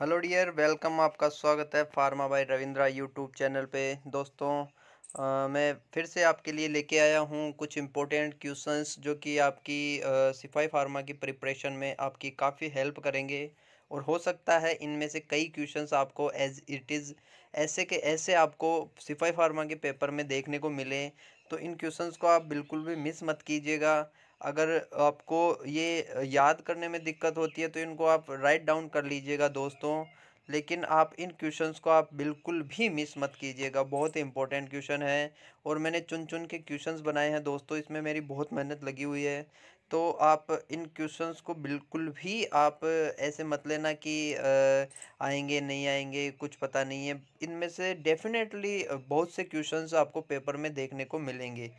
Hello dear welcome आपका स्वागत है pharma by Ravindra YouTube channel पे दोस्तों आ, मैं फिर से आपके लिए लेके आया हूँ कुछ इम्पोर्टेंट क्वेश्चंस जो कि आपकी सिपाही फार्मा की प्रिपरेशन में आपकी काफ़ी हेल्प करेंगे और हो सकता है इनमें से कई क्वेश्चंस आपको एज इट इज़ ऐसे के ऐसे आपको सिपाही फार्मा के पेपर में देखने को मिले तो इन क्वेश्चन को आप बिल्कुल भी मिस मत कीजिएगा अगर आपको ये याद करने में दिक्कत होती है तो इनको आप राइट डाउन कर लीजिएगा दोस्तों लेकिन आप इन क्वेश्चंस को आप बिल्कुल भी मिस मत कीजिएगा बहुत इंपॉर्टेंट क्वेश्चन है और मैंने चुन चुन के क्वेश्चंस बनाए हैं दोस्तों इसमें मेरी बहुत मेहनत लगी हुई है तो आप इन क्वेश्चंस को बिल्कुल भी आप ऐसे मत लेना कि आएंगे नहीं आएंगे कुछ पता नहीं है इनमें से डेफिनेटली बहुत से क्वेश्चंस आपको पेपर में देखने को मिलेंगे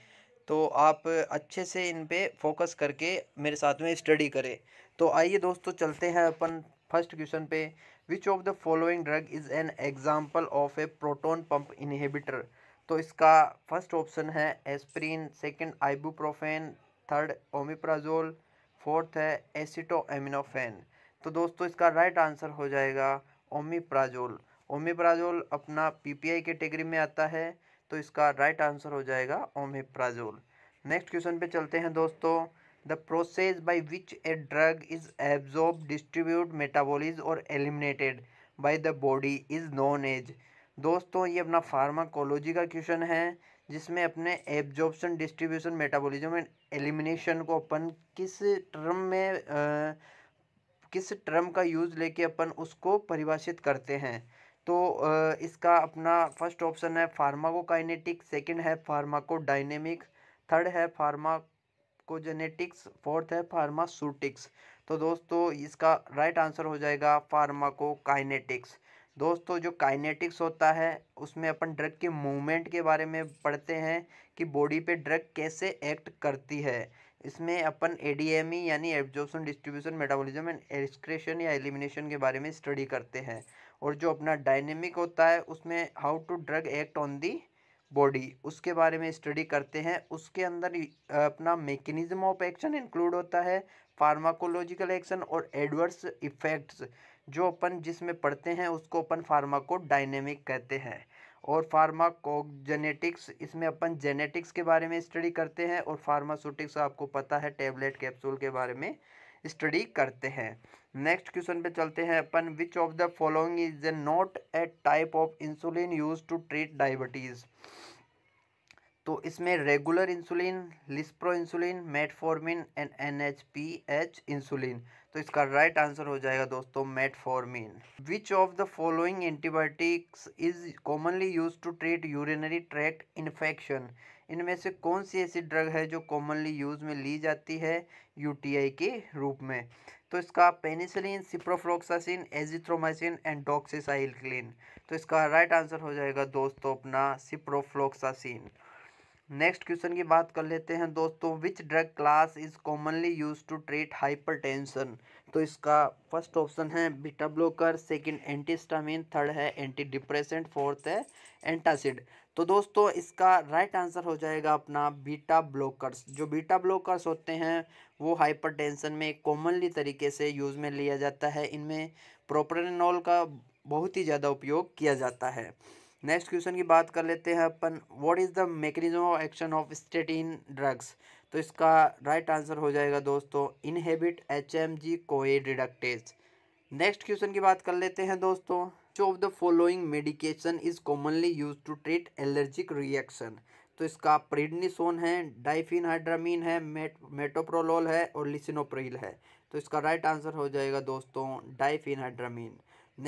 तो आप अच्छे से इन पर फोकस करके मेरे साथ में स्टडी करें तो आइए दोस्तों चलते हैं अपन फर्स्ट क्वेश्चन पे which of the following drug is an example of a proton pump inhibitor तो इसका फर्स्ट ऑप्शन है aspirin second ibuprofen third omeprazole fourth है एसिटो एमिनोफेन तो दोस्तों इसका राइट आंसर हो जाएगा ओमिप्राजोल ओमिप्राजोल अपना आई कैटेगरी में आता है तो इसका राइट आंसर हो जाएगा ओमेप्राजोल नेक्स्ट क्वेश्चन पे चलते हैं दोस्तों the process by which a drug is absorb distribute metabolise और eliminated by the body is known as दोस्तों ये अपना फार्माकोलॉजी का क्वेश्चन है जिसमें अपने absorption distribution metabolism and elimination को अपन किस टर्म में आ, किस टर्म का यूज़ लेके अपन उसको परिभाषित करते हैं तो इसका अपना फर्स्ट ऑप्शन है फार्माकोकाइनेटिक सेकंड है फार्माकोडाइनेमिक थर्ड है फार्माकोजेनेटिक्स फोर्थ है फार्मासूटिक्स तो दोस्तों इसका राइट आंसर हो जाएगा फार्माकोकाइनेटिक्स दोस्तों जो काइनेटिक्स होता है उसमें अपन ड्रग के मूवमेंट के बारे में पढ़ते हैं कि बॉडी पे ड्रग कैसे एक्ट करती है इसमें अपन एडीएमई e यानी absorption distribution metabolism and excretion या एलिमिनेशन के बारे में स्टडी करते हैं और जो अपना डायनेमिक होता है उसमें how to drug act on the body उसके बारे में स्टडी करते हैं उसके अंदर अपना मेकेनिज्म ऑफ एक्शन इंक्लूड होता है फार्माकोलॉजिकल एक्शन और एडवर्स इफ़ेक्ट्स जो अपन जिसमें पढ़ते हैं उसको अपन फार्माको डायनेमिक कहते हैं और फार्माकोजेनेटिक्स इसमें अपन जेनेटिक्स के बारे में स्टडी करते हैं और फार्मास्यूटिक्स आपको पता है टेबलेट कैप्सूल के बारे में स्टडी करते हैं नेक्स्ट क्वेश्चन पे चलते हैं अपन which of the following is a not a type of insulin use to treat diabetes तो इसमें regular insulin lispro insulin metformin and N P H एच इंसुलिन तो इसका राइट right आंसर हो जाएगा दोस्तों metformin which of the following antibiotics is commonly use to treat urinary tract infection इनमें से कौन सी ऐसी ड्रग है जो कॉमनली यूज़ में ली जाती है यूटीआई के रूप में तो इसका penicillin ciprofloxacin azithromycin and doxycycline तो इसका राइट आंसर हो जाएगा दोस्तों अपना सिप्रोफ्लोक्सासिन नेक्स्ट क्वेश्चन की बात कर लेते हैं दोस्तों which drug class is commonly use to treat hyper तो इसका फर्स्ट ऑप्शन है beta blocker second antihistamine third है एंटी डिप्रेसेंट फोर्थ है एंटासिड तो दोस्तों इसका राइट आंसर हो जाएगा अपना बीटा ब्लॉकर्स जो बीटा ब्लॉकर्स होते हैं वो हाइपरटेंशन में कॉमनली तरीके से यूज़ में लिया जाता है इनमें प्रोप्रेनोल का बहुत ही ज़्यादा उपयोग किया जाता है नेक्स्ट क्वेश्चन की बात कर लेते हैं अपन what is the mechanism of action of statin drugs तो इसका राइट आंसर हो जाएगा दोस्तों इनहेबिट एच एम जी कोए डिडक्टेज नेक्स्ट क्वेश्चन की बात कर लेते हैं दोस्तों which of the following medication is commonly use to treat allergic reaction तो इसका प्रिडनिसोन है डाइफिन हाइड्रामीन है मेट मेटोप्रोलोल है और लिसिनोप्रिल है तो इसका राइट आंसर हो जाएगा दोस्तों हाइड्रामीन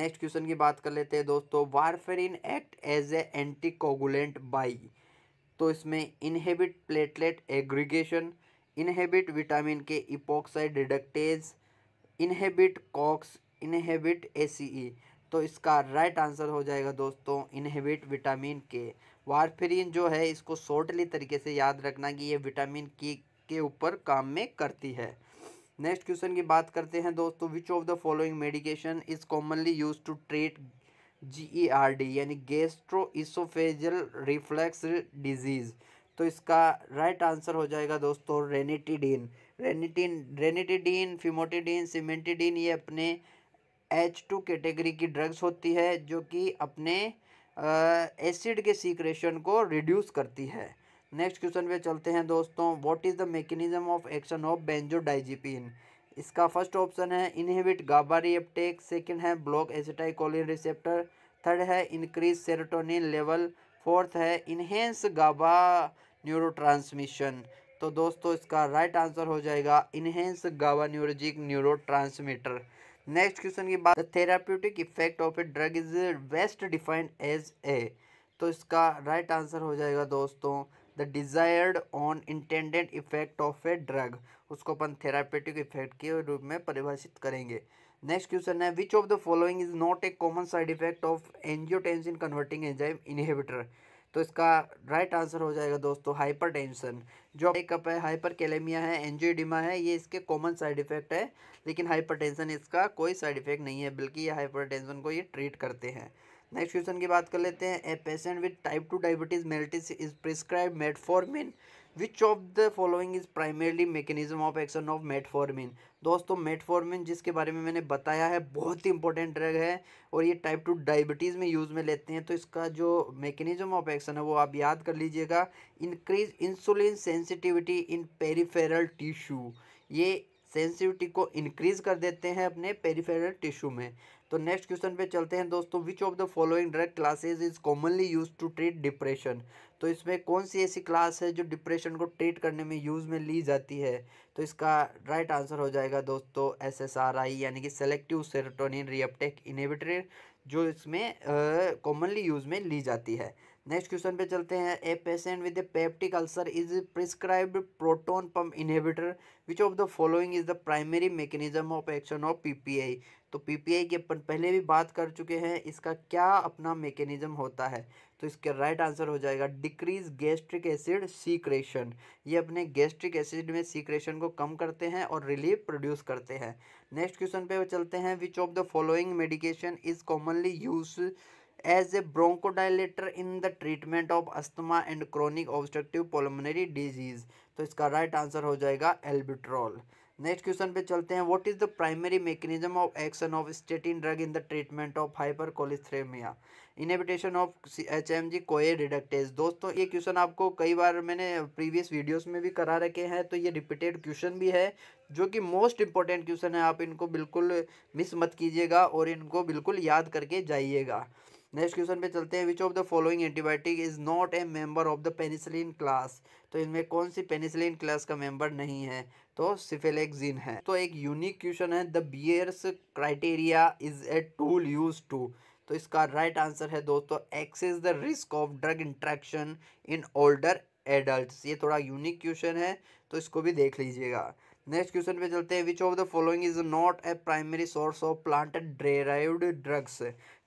नेक्स्ट क्वेश्चन की बात कर लेते हैं दोस्तों warfarin act as a anticoagulant by तो इसमें inhibit platelet aggregation inhibit vitamin K epoxide reductase inhibit COX inhibit A C E तो इसका राइट आंसर हो जाएगा दोस्तों इनहेबिट विटामिन के वारफेरिन जो है इसको शॉर्टली तरीके से याद रखना कि ये विटामिन के के ऊपर काम में करती है नेक्स्ट क्वेश्चन की बात करते हैं दोस्तों which of the following medication is commonly use to treat G E R D यानी गेस्ट्रो इसोफेजल डिजीज़ तो इसका राइट आंसर हो जाएगा दोस्तों रेनिटिडीन रेनिटिन रेनिटिडीन फिमोटिडीन सीमेंटिडीन ये अपने एच टू कैटेगरी की ड्रग्स होती है जो कि अपने एसिड के सीक्रेशन को रिड्यूस करती है नेक्स्ट क्वेश्चन पे चलते हैं दोस्तों what is the mechanism of action of benzodiazepine इसका फर्स्ट ऑप्शन है इनहिबिट गाबा रिएप्टेक सेकेंड है ब्लॉक एसिटाइकोलिन रिसेप्टर थर्ड है इंक्रीज सेरोटोनिन लेवल फोर्थ है इन्हेंस गाबा न्यूरो तो दोस्तों इसका राइट right आंसर हो जाएगा enhance GABA neurogic transmitter next question की बात therapeutic effect of a drug is best defined as a तो इसका राइट right आंसर हो जाएगा दोस्तों the desired on intended effect of a drug उसको अपन थेरापेटिक इफेक्ट के रूप में परिभाषित करेंगे नेक्स्ट क्वेश्चन है which of the following is not a common side effect of angiotensin converting enzyme inhibitor तो इसका राइट आंसर हो जाएगा दोस्तों टेंशन जो ब्रेकअप है हाइपर कैलेमिया है एनजियोडिमा है ये इसके कॉमन साइड इफेक्ट है लेकिन टेंशन इसका कोई साइड इफेक्ट नहीं है बल्कि ये टेंशन को ये ट्रीट करते हैं नेक्स्ट क्वेश्चन की बात कर लेते हैं a patient with type two diabetes mellitus is prescribe metformin which of the following is primarily mechanism of action of metformin दोस्तों मेटफॉर्मिन जिसके बारे में मैंने बताया है बहुत ही इंपॉर्टेंट ड्रग है और ये टाइप टू डायबिटीज़ में यूज़ में लेते हैं तो इसका जो मैकेनिज्म ऑफ एक्शन है वो आप याद कर लीजिएगा increase insulin sensitivity in peripheral tissue ये सेंसिटिविटी को इंक्रीज कर देते हैं अपने पेरीफेरल टिश्यू में तो नेक्स्ट क्वेश्चन पे चलते हैं दोस्तों which of the following drug classes is commonly use to treat depression तो इसमें कौन सी ऐसी क्लास है जो डिप्रेशन को ट्रीट करने में यूज़ में ली जाती है तो इसका राइट आंसर हो जाएगा दोस्तों एस एस आर आई यानी कि सेलेक्टिव सेरोटोनिन रिएप्टेक इनहिबिटर जो इसमें कॉमनली यूज़ में ली जाती है नेक्स्ट क्वेश्चन पे चलते हैं a patient with a peptic ulcer is prescribed proton pump inhibitor which of the following is the primary mechanism of action of PPI तो PPI की अपन पहले भी बात कर चुके हैं इसका क्या अपना मेकेनिज्म होता है तो इसका राइट आंसर हो जाएगा डिक्रीज गैस्ट्रिक एसिड सीक्रेशन ये अपने गैस्ट्रिक एसिड में सीक्रेशन को कम करते हैं और रिलीफ प्रोड्यूस करते हैं नेक्स्ट क्वेश्चन पे चलते हैं which of the following medication is commonly use as a bronchodilator in the treatment of asthma and chronic obstructive pulmonary disease तो इसका राइट right आंसर हो जाएगा एल्बिट्रॉल नेक्स्ट क्वेश्चन पे चलते हैं what is the primary mechanism of action of statin drug in the treatment of hyper cholesterolaemia inhibition of H M G CoA reductase दोस्तों ये question आपको कई बार मैंने प्रीवियस वीडियोस में भी करा रखे हैं तो ये रिपीटेड क्वेश्चन भी है जो कि मोस्ट इंपॉर्टेंट क्वेश्चन है आप इनको बिल्कुल मिस मत कीजिएगा और इनको बिल्कुल याद करके जाइएगा नेक्स्ट क्वेश्चन पे चलते हैं which of the following antibiotic is not a member of the penicillin class तो इनमें कौन सी पेनिसिलिन क्लास का मेंबर नहीं है तो सिफेलेक्सिन है तो एक यूनिक क्वेश्चन है the Beers criteria is a tool use to तो इसका राइट right आंसर है दोस्तों X is the risk of drug interaction in older adult ये थोड़ा यूनिक क्वेश्चन है तो इसको भी देख लीजिएगा नेक्स्ट क्वेश्चन पे चलते हैं which of the following is not a primary source of plant derive drugs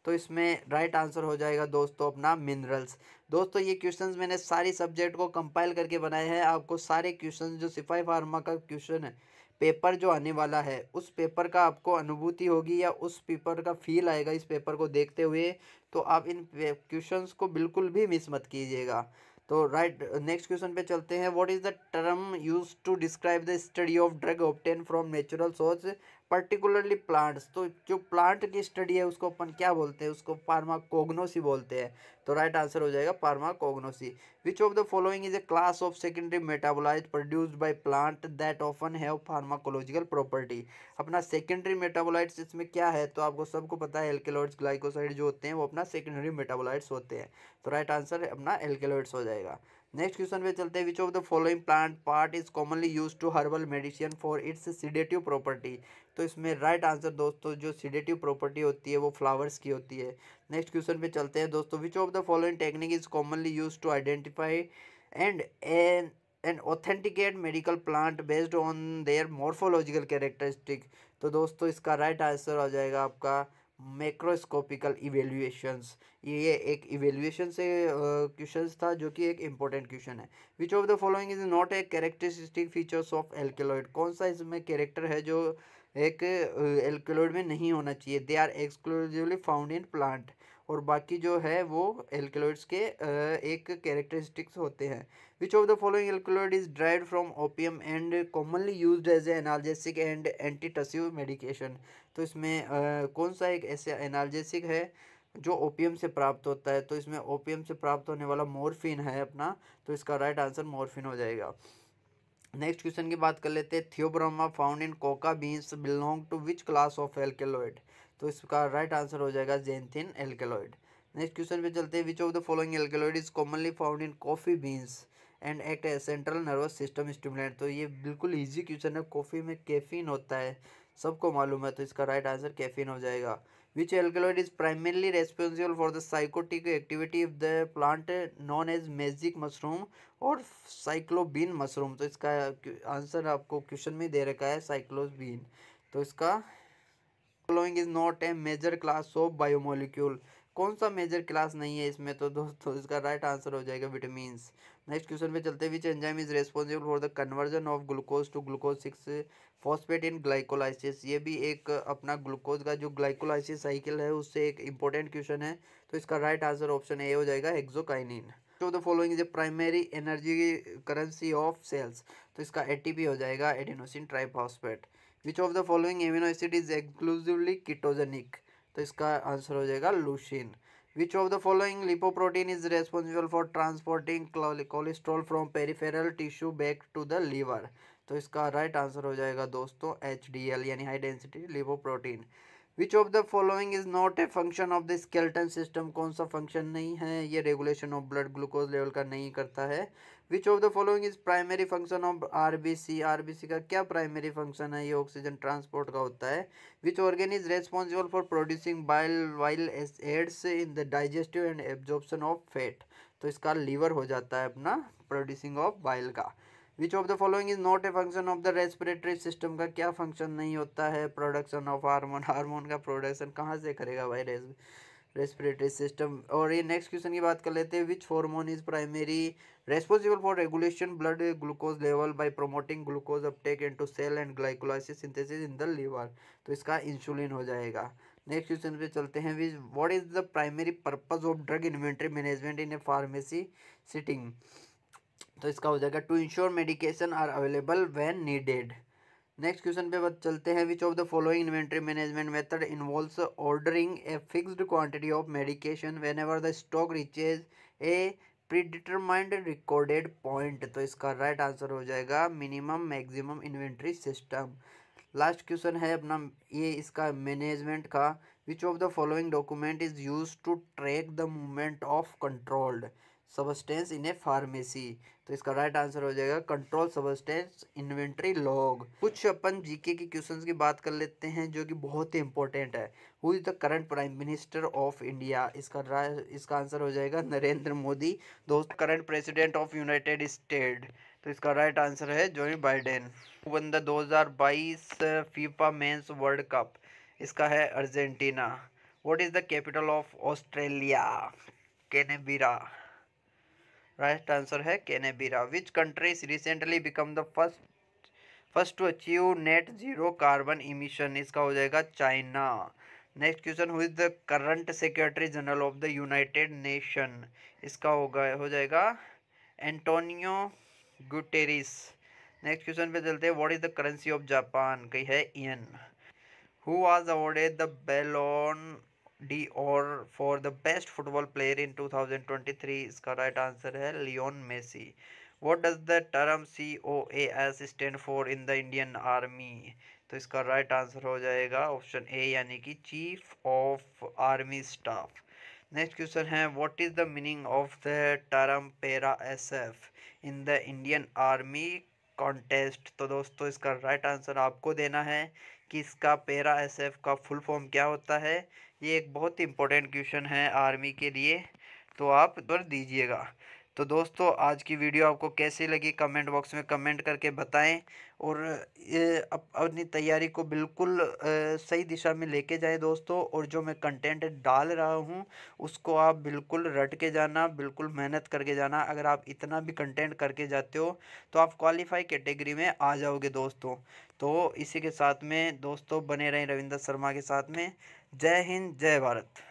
तो इसमें राइट आंसर हो जाएगा दोस्तों अपना मिनरल्स दोस्तों ये क्वेश्चंस मैंने सारी सब्जेक्ट को कंपाइल करके बनाए हैं आपको सारे क्वेश्चंस जो सिपाही फार्मा का क्वेश्चन है पेपर जो आने वाला है उस पेपर का आपको अनुभूति होगी या उस पेपर का फील आएगा इस पेपर को देखते हुए तो आप इन क्वेश्चन को बिल्कुल भी मिस मत कीजिएगा तो राइट नेक्स्ट क्वेश्चन पे चलते हैं what is the term use to describe the study of drug obtain from natural source particularly plants तो जो प्लांट की स्टडी है उसको अपन क्या बोलते हैं उसको फार्माकोग्नोसी बोलते हैं तो राइट आंसर हो जाएगा pharmacognosy which of the following is a class of secondary metabolite produced by plant that often have pharmacological property अपना सेकेंडरी मेटाबोलाइट्स इसमें क्या है तो आपको सबको पता है एल्केलॉइड्स ग्लाइकोसाइड जो होते हैं वो अपना सेकेंडरी मेटाबोलाइट्स होते हैं तो राइट आंसर अपना एल्केलॉइड्स हो जाएगा नेक्स्ट क्वेश्चन पे चलते हैं which of the following plant part is commonly use to herbal medicine for its sedative property तो इसमें राइट right आंसर दोस्तों जो सीडेटिव प्रॉपर्टी होती है वो फ्लावर्स की होती है नेक्स्ट क्वेश्चन पे चलते हैं दोस्तों which of the following technique is commonly use to identify and an and authenticate medical plant based on their morphological characteristic तो दोस्तों इसका राइट right आंसर हो जाएगा आपका मैक्रोस्कोपिकल इवेल्युएशंस ये एक इवेल्युएशन से क्वेश्चन uh, था जो कि एक इंपॉर्टेंट क्वेश्चन है which of the following is not a characteristic features of alkaloid कौन सा इसमें कैरेक्टर है जो एक एल्केलॉइड uh, में नहीं होना चाहिए they are exclusively found in plant और बाकी जो है वो एल्केलॉइड्स के uh, एक कैरेक्टरिस्टिक्स होते हैं which of the following alkaloid is drive from opium and commonly use as a analgesic and antitussive medication तो इसमें आ, कौन सा एक ऐसे एनाल्जेसिक है जो ओपीएम से प्राप्त होता है तो इसमें ओपीएम से प्राप्त होने वाला मोरफिन है अपना तो इसका राइट आंसर मोरफिन हो जाएगा नेक्स्ट क्वेश्चन की बात कर लेते हैं theobroma found in cocoa beans belong to which class of alkaloid तो इसका राइट आंसर हो जाएगा जेंथिन एल्केलॉइड नेक्स्ट क्वेश्चन पे चलते हैं which of the following alkaloid is commonly found in coffee beans and act central nervous system stimulant तो ये बिल्कुल ईजी क्वेश्चन है कॉफ़ी में कैफीन होता है सबको मालूम है तो इसका राइट आंसर कैफीन हो जाएगा which alkaloid is primarily responsible for the psychotic activity of the plant known as magic mushroom और साइक्लोबीन मशरूम तो इसका आंसर आपको क्वेश्चन में दे रखा है साइक्लोबीन तो इसका following is not a major class of biomolecule कौन सा मेजर क्लास नहीं है इसमें तो दोस्तों इसका राइट आंसर हो जाएगा विटामिन नेक्स्ट क्वेश्चन पे चलते हैं which enzyme is responsible for the conversion of glucose to glucose six phosphate in glycolysis ये भी एक अपना ग्लूकोज का जो ग्लाइकोलाइसिस साइकिल है उससे एक इंपॉर्टेंट क्वेश्चन है तो इसका राइट आंसर ऑप्शन ए हो जाएगा एक्जोकाइनिन तो the following is a primary energy currency of cells तो इसका एटीपी हो जाएगा adenosine triphosphate which of the following amino acid is exclusively ketogenic तो इसका आंसर हो जाएगा लूशिन Which of the following lipoprotein is responsible for transporting cholesterol from peripheral tissue back to the liver? तो इसका राइट right आंसर हो जाएगा दोस्तों H D L यानी high density lipoprotein which of the following is not a function of the skeleton system कौन सा function नहीं है ये regulation of blood glucose level का नहीं करता है which of the following is primary function of R R B C B C का क्या प्राइमरी फंक्शन है ये ऑक्सीजन ट्रांसपोर्ट का होता है which organ is responsible for producing bile while aids in the digestive and absorption of fat तो इसका liver हो जाता है अपना प्रोड्यूसिंग ऑफ बाइल का which of the following is not a function of the respiratory system का क्या function नहीं होता है प्रोडक्शन ऑफ हार्मोन हार्मोन का प्रोडक्शन कहाँ से करेगा भाई रेस्पिरेटरी सिस्टम और ये नेक्स्ट क्वेश्चन की बात कर लेते हैं which hormone is primary responsible for regulation blood glucose level by promoting glucose uptake in to cell and glycolysis synthesis in the liver तो इसका इंसुलिन हो जाएगा नेक्स्ट क्वेश्चन पे चलते हैं which what is the primary purpose of drug inventory management in a pharmacy setting तो इसका हो जाएगा to ensure medication are available when needed next question पे चलते हैं which of the following inventory management method involve ordering a fixed quantity of medication whenever the stock reaches a determined recorded point तो इसका right right answer हो जाएगा minimum maximum inventory system last question है अपना ये इसका management का which of the following document is use to track the movement of controlled substance in a pharmacy तो इसका राइट आंसर हो जाएगा कंट्रोल सबस्टेंस इन्वेंट्री लॉग कुछ अपन जीके के क्वेश्चंस की बात कर लेते हैं जो कि बहुत ही इंपॉर्टेंट है who is the current prime minister of India इसका इसका आंसर हो जाएगा नरेंद्र मोदी दोस्त current president of United State तो इसका राइट आंसर है जो बाइडेन बंदा बाईस फीफा मेन्स वर्ल्ड कप इसका है Argentina what is the capital of Australia Canberra right answer है Canberra which countries recently become the first first to achieve net zero carbon emission इसका हो जाएगा China next question who the current secretary general of the United Nation इसका होगा हो जाएगा Antonio गुटेरिस next question पे चलते हैं what is the currency of Japan कही है in who was awarded the Ballon d'Or for the best football player in 2023 इसका राइट आंसर है Lionel Messi what does the term C O A S stand for in the Indian army तो इसका right answer हो जाएगा option A यानी कि chief of army staff next question है what is the meaning of the term para S F in the Indian army contest तो दोस्तों इसका राइट right आंसर आपको देना है कि इसका पैरा एफ का फुल फॉर्म क्या होता है ये एक बहुत ही इंपॉर्टेंट क्वेश्चन है आर्मी के लिए तो आप उत्तर दीजिएगा तो दोस्तों आज की वीडियो आपको कैसी लगी कमेंट बॉक्स में कमेंट करके बताएं और अपनी तैयारी को बिल्कुल सही दिशा में लेके जाएं दोस्तों और जो मैं कंटेंट डाल रहा हूं उसको आप बिल्कुल रट के जाना बिल्कुल मेहनत करके जाना अगर आप इतना भी कंटेंट करके जाते हो तो आप क्वालिफाई कैटेगरी में आ जाओगे दोस्तों तो इसी के साथ में दोस्तों बने रहें रविंदर शर्मा के साथ में जय हिंद जय भारत